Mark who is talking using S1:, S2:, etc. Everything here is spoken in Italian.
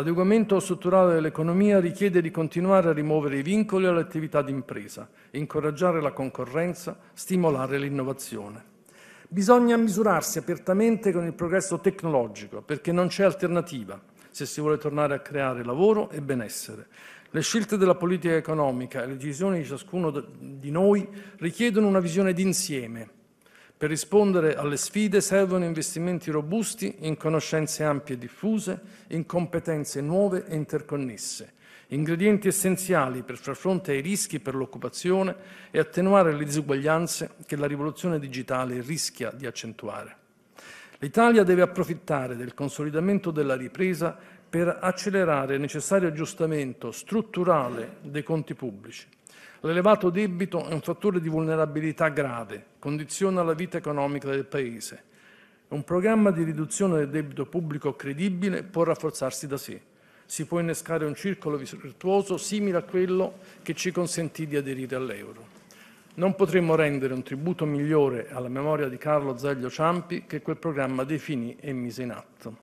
S1: L'adeguamento strutturale dell'economia richiede di continuare a rimuovere i vincoli all'attività d'impresa, incoraggiare la concorrenza, stimolare l'innovazione. Bisogna misurarsi apertamente con il progresso tecnologico perché non c'è alternativa se si vuole tornare a creare lavoro e benessere. Le scelte della politica economica e le decisioni di ciascuno di noi richiedono una visione d'insieme per rispondere alle sfide servono investimenti robusti in conoscenze ampie e diffuse, in competenze nuove e interconnesse, ingredienti essenziali per far fronte ai rischi per l'occupazione e attenuare le disuguaglianze che la rivoluzione digitale rischia di accentuare. L'Italia deve approfittare del consolidamento della ripresa per accelerare il necessario aggiustamento strutturale dei conti pubblici, L'elevato debito è un fattore di vulnerabilità grave, condiziona la vita economica del Paese. Un programma di riduzione del debito pubblico credibile può rafforzarsi da sé. Si può innescare un circolo virtuoso simile a quello che ci consentì di aderire all'euro. Non potremmo rendere un tributo migliore alla memoria di Carlo Zaglio Ciampi che quel programma definì e mise in atto.